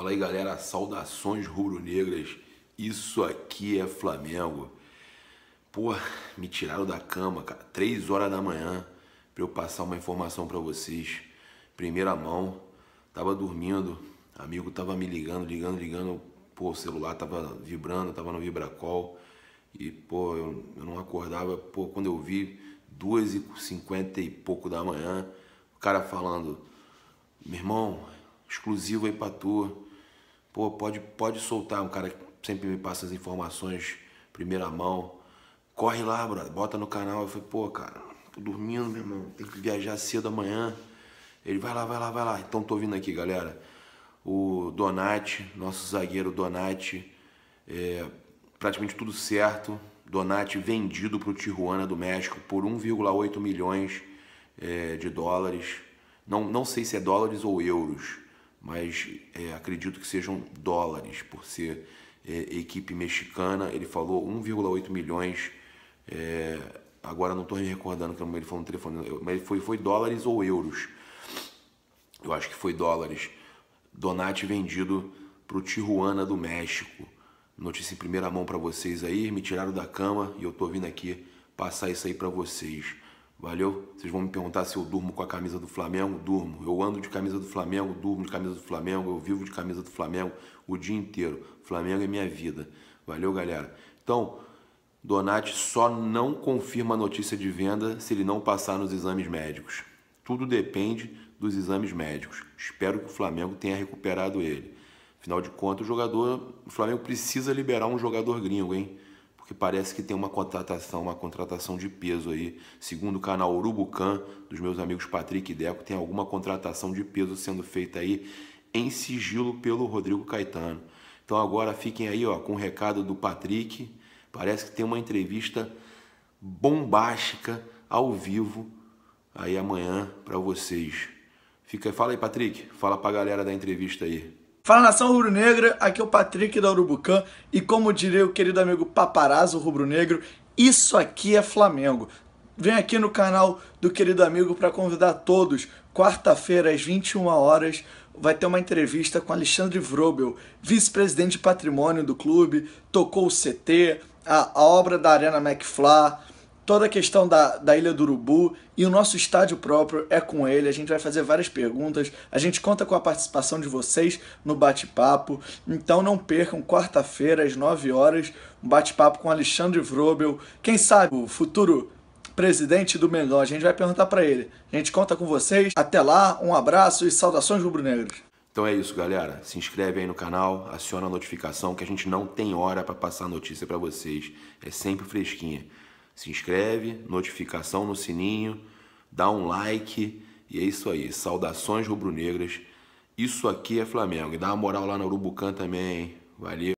Fala aí, galera, saudações rubro-negras. Isso aqui é Flamengo. Pô, me tiraram da cama, cara, 3 horas da manhã para eu passar uma informação para vocês. Primeira mão, tava dormindo, amigo tava me ligando, ligando, ligando, pô, o celular tava vibrando, tava no vibracol. E, pô, eu, eu não acordava, pô, quando eu vi 2h50 e pouco da manhã, o cara falando, meu irmão, exclusivo aí pra tu. Pô, pode, pode soltar, um cara que sempre me passa as informações, primeira mão. Corre lá, brother, bota no canal. Eu falei, pô, cara, tô dormindo, meu irmão, tem que viajar cedo amanhã. Ele, vai lá, vai lá, vai lá. Então tô vindo aqui, galera. O Donati, nosso zagueiro Donati, é, praticamente tudo certo. Donati vendido para o Tijuana do México por 1,8 milhões é, de dólares. Não, não sei se é dólares ou euros mas é, acredito que sejam dólares, por ser é, equipe mexicana. Ele falou 1,8 milhões. É, agora não estou me recordando que ele falou no telefone, mas ele foi, foi dólares ou euros. Eu acho que foi dólares. Donati vendido para o Tijuana do México. Notícia em primeira mão para vocês aí. Me tiraram da cama e eu estou vindo aqui passar isso aí para vocês. Valeu? Vocês vão me perguntar se eu durmo com a camisa do Flamengo? Durmo. Eu ando de camisa do Flamengo, durmo de camisa do Flamengo, eu vivo de camisa do Flamengo o dia inteiro. Flamengo é minha vida. Valeu, galera? Então, Donati só não confirma a notícia de venda se ele não passar nos exames médicos. Tudo depende dos exames médicos. Espero que o Flamengo tenha recuperado ele. Afinal de contas, o jogador, o Flamengo precisa liberar um jogador gringo, hein? que parece que tem uma contratação, uma contratação de peso aí. Segundo o canal Urubucan, dos meus amigos Patrick e Deco, tem alguma contratação de peso sendo feita aí em sigilo pelo Rodrigo Caetano. Então agora fiquem aí ó, com o recado do Patrick. Parece que tem uma entrevista bombástica ao vivo aí amanhã para vocês. Fica, fala aí, Patrick. Fala para a galera da entrevista aí. Fala nação rubro-negra, aqui é o Patrick da Urubucan e como diria o querido amigo paparazzo rubro-negro, isso aqui é Flamengo. Vem aqui no canal do querido amigo para convidar todos. Quarta-feira às 21 horas vai ter uma entrevista com Alexandre Vrobel, vice-presidente de patrimônio do clube, tocou o CT, a, a obra da Arena McFly, toda a questão da, da Ilha do Urubu e o nosso estádio próprio é com ele. A gente vai fazer várias perguntas, a gente conta com a participação de vocês no bate-papo. Então não percam, quarta-feira, às 9 horas, um bate-papo com Alexandre Vrobel, quem sabe o futuro presidente do Mengão. A gente vai perguntar para ele. A gente conta com vocês. Até lá, um abraço e saudações rubro-negras. Então é isso, galera. Se inscreve aí no canal, aciona a notificação que a gente não tem hora para passar notícia para vocês. É sempre fresquinha. Se inscreve, notificação no sininho, dá um like e é isso aí. Saudações rubro-negras. Isso aqui é Flamengo. E dá uma moral lá na Urubucan também. Valeu.